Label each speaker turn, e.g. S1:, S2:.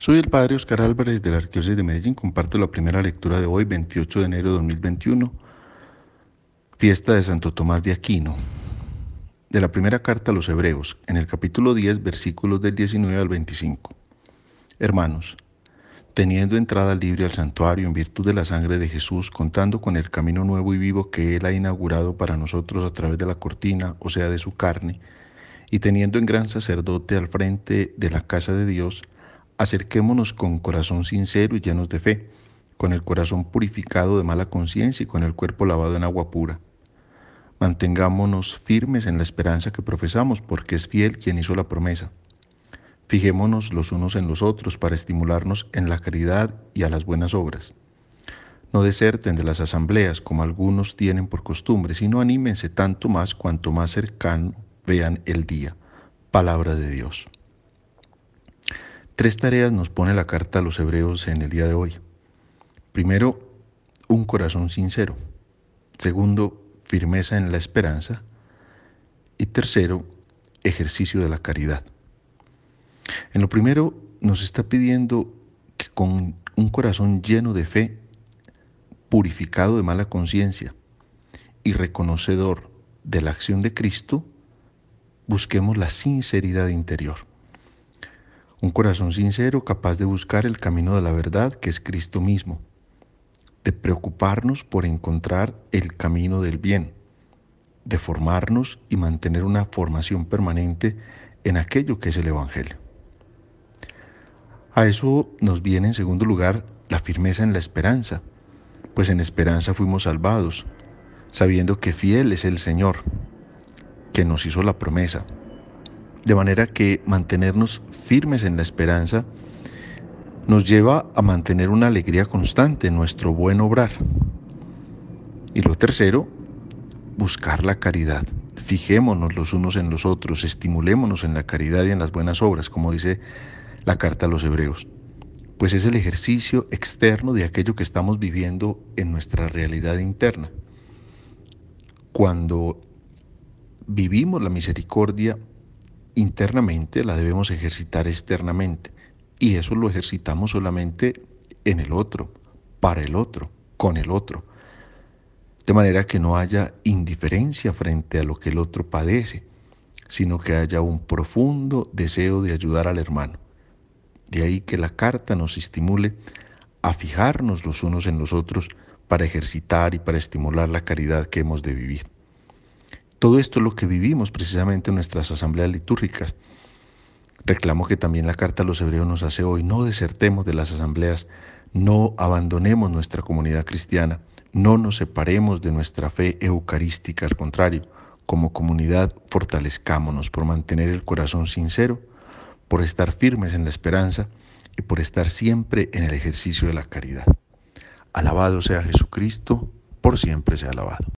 S1: Soy el padre Oscar Álvarez de la Arquidiócesis de Medellín. Comparto la primera lectura de hoy, 28 de enero de 2021, fiesta de Santo Tomás de Aquino. De la primera carta a los Hebreos, en el capítulo 10, versículos del 19 al 25. Hermanos, teniendo entrada libre al santuario en virtud de la sangre de Jesús, contando con el camino nuevo y vivo que Él ha inaugurado para nosotros a través de la cortina, o sea, de su carne, y teniendo en gran sacerdote al frente de la casa de Dios, Acerquémonos con corazón sincero y llenos de fe, con el corazón purificado de mala conciencia y con el cuerpo lavado en agua pura. Mantengámonos firmes en la esperanza que profesamos, porque es fiel quien hizo la promesa. Fijémonos los unos en los otros para estimularnos en la caridad y a las buenas obras. No deserten de las asambleas como algunos tienen por costumbre, sino anímense tanto más cuanto más cercano vean el día. Palabra de Dios. Tres tareas nos pone la carta a los hebreos en el día de hoy. Primero, un corazón sincero. Segundo, firmeza en la esperanza. Y tercero, ejercicio de la caridad. En lo primero, nos está pidiendo que con un corazón lleno de fe, purificado de mala conciencia y reconocedor de la acción de Cristo, busquemos la sinceridad interior. Un corazón sincero capaz de buscar el camino de la verdad que es Cristo mismo. De preocuparnos por encontrar el camino del bien. De formarnos y mantener una formación permanente en aquello que es el Evangelio. A eso nos viene en segundo lugar la firmeza en la esperanza, pues en esperanza fuimos salvados, sabiendo que fiel es el Señor, que nos hizo la promesa de manera que mantenernos firmes en la esperanza nos lleva a mantener una alegría constante en nuestro buen obrar. Y lo tercero, buscar la caridad. Fijémonos los unos en los otros, estimulémonos en la caridad y en las buenas obras, como dice la carta a los hebreos. Pues es el ejercicio externo de aquello que estamos viviendo en nuestra realidad interna. Cuando vivimos la misericordia, internamente, la debemos ejercitar externamente. Y eso lo ejercitamos solamente en el otro, para el otro, con el otro. De manera que no haya indiferencia frente a lo que el otro padece, sino que haya un profundo deseo de ayudar al hermano. De ahí que la carta nos estimule a fijarnos los unos en los otros para ejercitar y para estimular la caridad que hemos de vivir. Todo esto es lo que vivimos precisamente en nuestras asambleas litúrgicas. Reclamo que también la carta a los hebreos nos hace hoy, no desertemos de las asambleas, no abandonemos nuestra comunidad cristiana, no nos separemos de nuestra fe eucarística, al contrario, como comunidad fortalezcámonos por mantener el corazón sincero, por estar firmes en la esperanza y por estar siempre en el ejercicio de la caridad. Alabado sea Jesucristo, por siempre sea alabado.